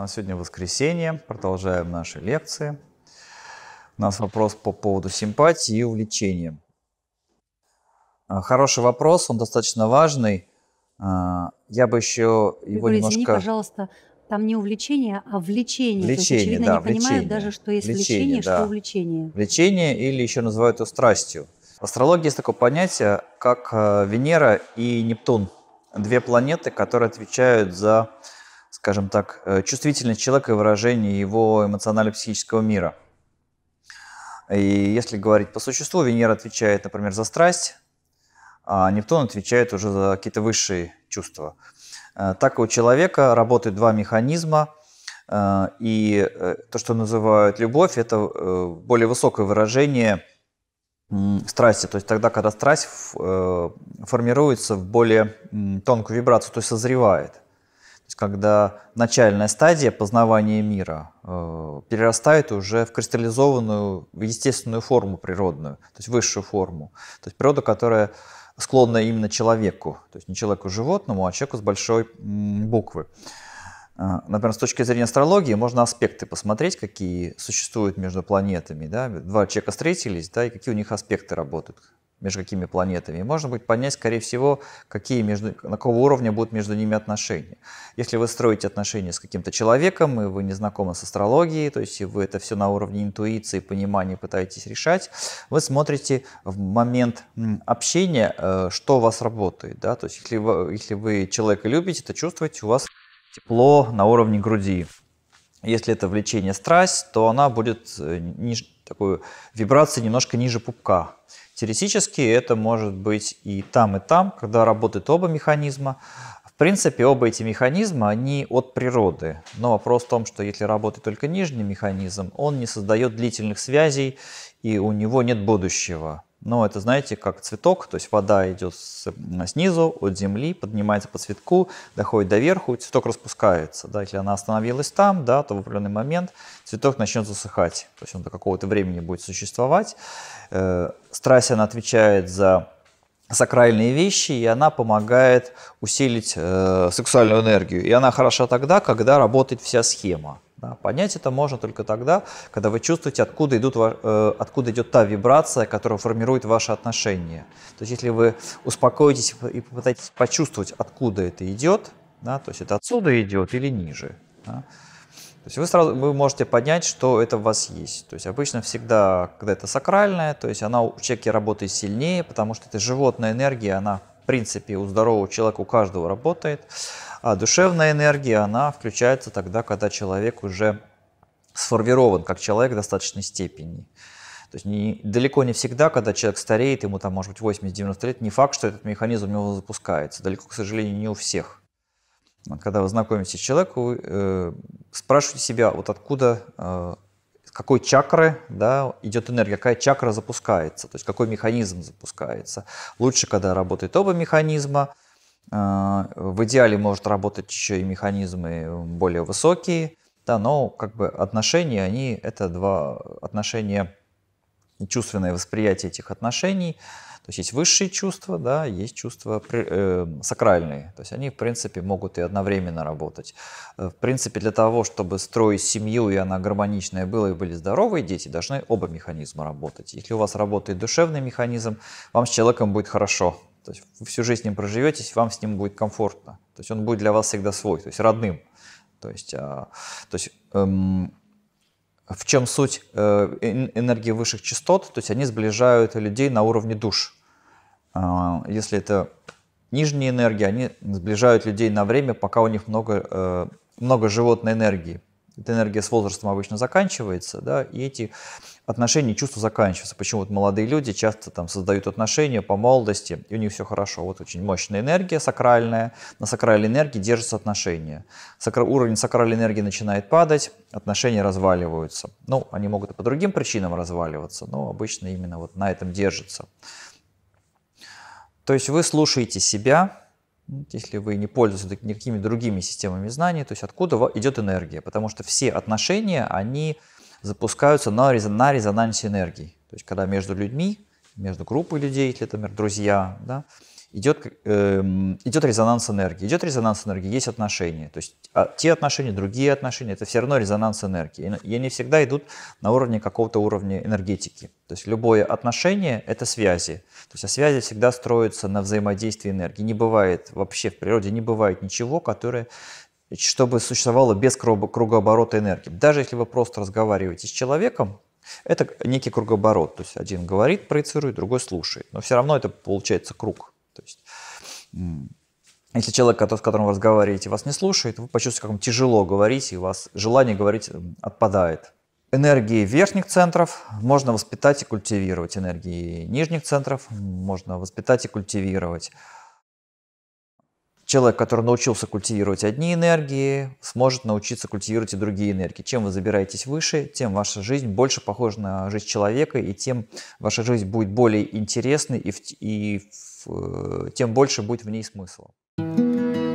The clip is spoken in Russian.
нас сегодня воскресенье, продолжаем наши лекции. У нас вопрос по поводу симпатии и увлечения. А, хороший вопрос, он достаточно важный. А, я бы еще его Игорь, немножко... Извини, пожалуйста, там не увлечение, а влечение. Влечение, есть, очевидно, да, не влечение. понимают даже, что есть влечение, влечение да. что увлечение. Влечение или еще называют ее страстью. В астрологии есть такое понятие, как э, Венера и Нептун. Две планеты, которые отвечают за скажем так, э, чувствительность человека и выражение его эмоционально-психического мира. И если говорить по существу, Венера отвечает, например, за страсть, а Нептун отвечает уже за какие-то высшие чувства. Э, так у человека работают два механизма, э, и то, что называют любовь, это более высокое выражение страсти, то есть тогда, когда страсть формируется в более тонкую вибрацию, то есть созревает – когда начальная стадия познавания мира э, перерастает уже в кристаллизованную, в естественную форму природную, то есть высшую форму. То есть природа, которая склонна именно человеку, то есть не человеку-животному, а человеку с большой буквы. Э, например, с точки зрения астрологии можно аспекты посмотреть, какие существуют между планетами. Да? Два человека встретились, да, и какие у них аспекты работают между какими планетами. И можно будет понять, скорее всего, какие между, на какого уровня будут между ними отношения. Если вы строите отношения с каким-то человеком, и вы не знакомы с астрологией, то есть вы это все на уровне интуиции, понимания пытаетесь решать, вы смотрите в момент общения, э, что у вас работает. Да? То есть если вы, если вы человека любите, то чувствуете у вас тепло на уровне груди. Если это влечение страсть, то она будет э, ниже такую вибрацию немножко ниже пупка. Теоретически это может быть и там, и там, когда работают оба механизма. В принципе, оба эти механизма, они от природы. Но вопрос в том, что если работает только нижний механизм, он не создает длительных связей, и у него нет будущего. Но это, знаете, как цветок, то есть вода идет снизу, от земли, поднимается по цветку, доходит до верху, цветок распускается. Да? Если она остановилась там, да, то в определенный момент цветок начнет засыхать. То есть он до какого-то времени будет существовать. Э, страсть, она отвечает за сакральные вещи, и она помогает усилить э, сексуальную энергию. И она хороша тогда, когда работает вся схема. Да, понять это можно только тогда, когда вы чувствуете, откуда, идут, э, откуда идет та вибрация, которая формирует ваши отношения. То есть если вы успокоитесь и попытаетесь почувствовать, откуда это идет, да, то есть это отсюда идет или ниже, да, то есть вы сразу вы можете понять, что это у вас есть. То есть обычно всегда, когда это сакральное, то есть она у человека работает сильнее, потому что это животная энергия, она в принципе у здорового человека, у каждого работает. А душевная энергия, она включается тогда, когда человек уже сформирован как человек в достаточной степени. То есть не, далеко не всегда, когда человек стареет, ему там может быть 80-90 лет, не факт, что этот механизм у него запускается. Далеко, к сожалению, не у всех. Вот, когда вы знакомитесь с человеком, вы, э, спрашивайте себя, вот откуда, э, какой чакры да, идет энергия, какая чакра запускается, то есть какой механизм запускается. Лучше, когда работает оба механизма – Э, в идеале может работать еще и механизмы э, более высокие, да, но как бы отношения, они это два отношения, чувственное восприятие этих отношений, то есть есть высшие чувства, да, есть чувства э, сакральные. То есть они, в принципе, могут и одновременно работать. Э, в принципе, для того, чтобы строить семью, и она гармоничная была, и были здоровые дети, должны оба механизма работать. Если у вас работает душевный механизм, вам с человеком будет хорошо, то есть вы всю жизнь с ним проживетесь, вам с ним будет комфортно. То есть он будет для вас всегда свой, то есть родным. То есть, а, то есть эм, в чем суть э, энергии высших частот? То есть они сближают людей на уровне душ. А, если это нижние энергии, они сближают людей на время, пока у них много, э, много животной энергии эта энергия с возрастом обычно заканчивается, да, и эти отношения, чувства заканчиваются. Почему вот молодые люди часто там создают отношения по молодости, и у них все хорошо. Вот очень мощная энергия сакральная, на сакральной энергии держатся отношения. Сакра... Уровень сакральной энергии начинает падать, отношения разваливаются. Ну, они могут и по другим причинам разваливаться, но обычно именно вот на этом держатся. То есть вы слушаете себя, если вы не пользуетесь никакими другими системами знаний, то есть откуда идет энергия, потому что все отношения, они запускаются на, резон, на резонансе энергии. То есть когда между людьми, между группой людей, если это, например, друзья, да, идет, э, эм, идет резонанс энергии. Идет резонанс энергии, есть отношения. То есть а, те отношения, другие отношения, это все равно резонанс энергии. И, и они всегда идут на уровне какого-то уровня энергетики. То есть любое отношение – это связи. То есть а связи всегда строятся на взаимодействии энергии. Не бывает вообще в природе, не бывает ничего, которое чтобы существовало без кругооборота энергии. Даже если вы просто разговариваете с человеком, это некий кругооборот. То есть один говорит, проецирует, другой слушает. Но все равно это получается круг. Если человек, с которым вы разговариваете, вас не слушает, вы почувствуете, как вам тяжело говорить, и у вас желание говорить эм, отпадает. Энергии верхних центров можно воспитать и культивировать, энергии нижних центров можно воспитать и культивировать человек, который научился культивировать одни энергии, сможет научиться культивировать и другие энергии. Чем вы забираетесь выше, тем ваша жизнь больше похожа на жизнь человека, и тем ваша жизнь будет более интересной, и, в, и в, э, тем больше будет в ней смысла. thank you